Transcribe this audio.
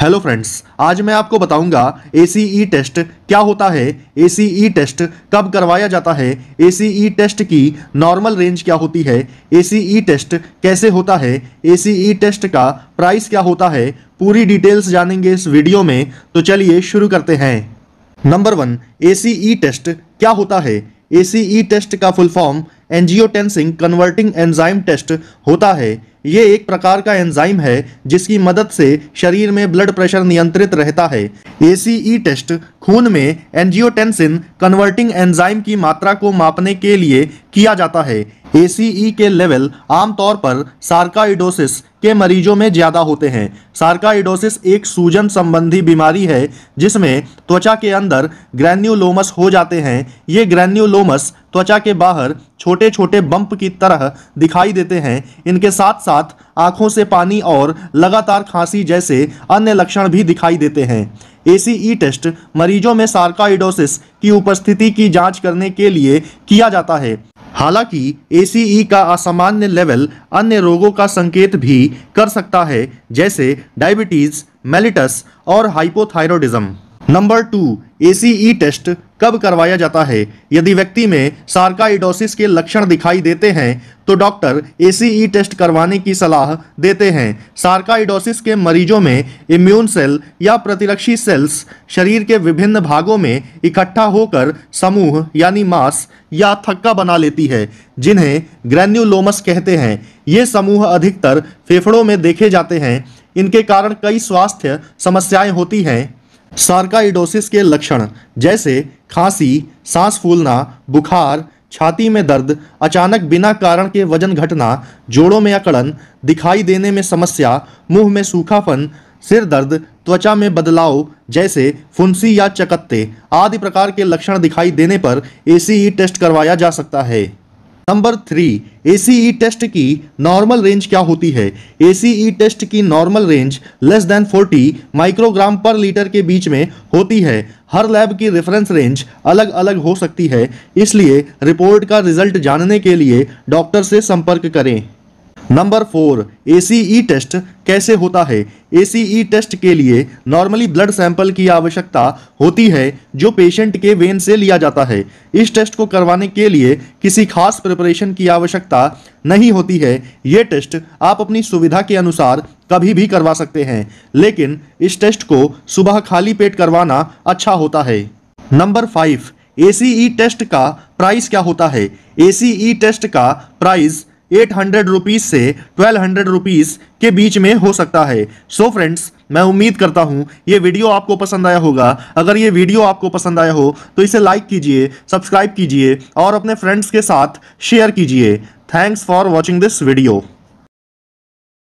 hello friends आज मैं आपको बताऊंगा ए टेस्ट e क्या होता है ए टेस्ट e कब करवाया जाता है ए टेस्ट e की नॉर्मल रेंज क्या होती है ए टेस्ट कैसे होता है ए टेस्ट का प्राइस क्या होता है पूरी डिटेल्स जानेंगे इस वीडियो में तो चलिए शुरू करते हैं नंबर वन ए टेस्ट क्या होता है ए टेस्ट का full form angiotensin converting enzyme test होता है ये एक प्रकार का एंजाइम है जिसकी मदद से शरीर में ब्लड प्रेशर नियंत्रित रहता है ए e टेस्ट खून में एंजियोटेंसिन कन्वर्टिंग एंजाइम की मात्रा को मापने के लिए किया जाता है ए e के लेवल आमतौर पर सार्काइडोसिस के मरीजों में ज़्यादा होते हैं सार्काइडोसिस एक सूजन संबंधी बीमारी है जिसमें त्वचा के अंदर ग्रैन्यूलोमस हो जाते हैं ये ग्रैन्यूलोमस त्वचा के बाहर छोटे छोटे बम्प की तरह दिखाई देते हैं इनके साथ साथ आंखों से पानी और लगातार खांसी जैसे अन्य लक्षण भी दिखाई देते हैं एसीई e टेस्ट मरीजों में सार्काइडोसिस की उपस्थिति की जांच करने के लिए किया जाता है हालांकि ए e का असामान्य लेवल अन्य रोगों का संकेत भी कर सकता है जैसे डायबिटीज़ मेलिटस और hypothyroidism number two ACE test e कब करवाया जाता है यदि व्यक्ति में सार्काइडोसिस के लक्षण दिखाई देते हैं तो डॉक्टर एसीई टेस्ट e करवाने की सलाह देते हैं सार्काइडोसिस के मरीजों में इम्यून सेल या प्रतिरक्षी सेल्स शरीर के विभिन्न भागों में इकट्ठा होकर समूह यानी मांस या थक्का बना लेती है जिन्हें ग्रैन्यूलोमस कहते हैं ये समूह अधिकतर फेफड़ों में देखे जाते हैं इनके कारण कई स्वास्थ्य समस्याएं होती हैं सार्काइडोसिस के लक्षण जैसे खांसी सांस फूलना बुखार छाती में दर्द अचानक बिना कारण के वजन घटना जोड़ों में अकड़न दिखाई देने में समस्या मुंह में सूखापन सिर दर्द त्वचा में बदलाव जैसे फुंसी या चकत्ते आदि प्रकार के लक्षण दिखाई देने पर एसीई टेस्ट e करवाया जा सकता है number three ACE test e की नॉर्मल रेंज क्या होती है एसीई टेस्ट e की normal range less than 40 microgram per litre के बीच में होती है हर लैब की रेफरेंस रेंज अलग अलग हो सकती है इसलिए रिपोर्ट का रिजल्ट जानने के लिए डॉक्टर से संपर्क करें number four A e test कैसे होता है ए e टेस्ट के लिए नॉर्मली ब्लड सैंपल की आवश्यकता होती है जो पेशेंट के वेन से लिया जाता है इस टेस्ट को करवाने के लिए किसी खास प्रिपरेशन की आवश्यकता नहीं होती है ये टेस्ट आप अपनी सुविधा के अनुसार कभी भी करवा सकते हैं लेकिन इस टेस्ट को सुबह खाली पेट करवाना अच्छा होता है number five A e test का प्राइस क्या होता है ए टेस्ट का प्राइस एट हंड्रेड रुपीज़ से ट्वेल्व हंड्रेड रुपीज़ के बीच में हो सकता है सो so फ्रेंड्स मैं उम्मीद करता हूँ ये वीडियो आपको पसंद आया होगा अगर ये वीडियो आपको पसंद आया हो तो इसे लाइक कीजिए सब्सक्राइब कीजिए और अपने फ्रेंड्स के साथ शेयर कीजिए thanks for watching this video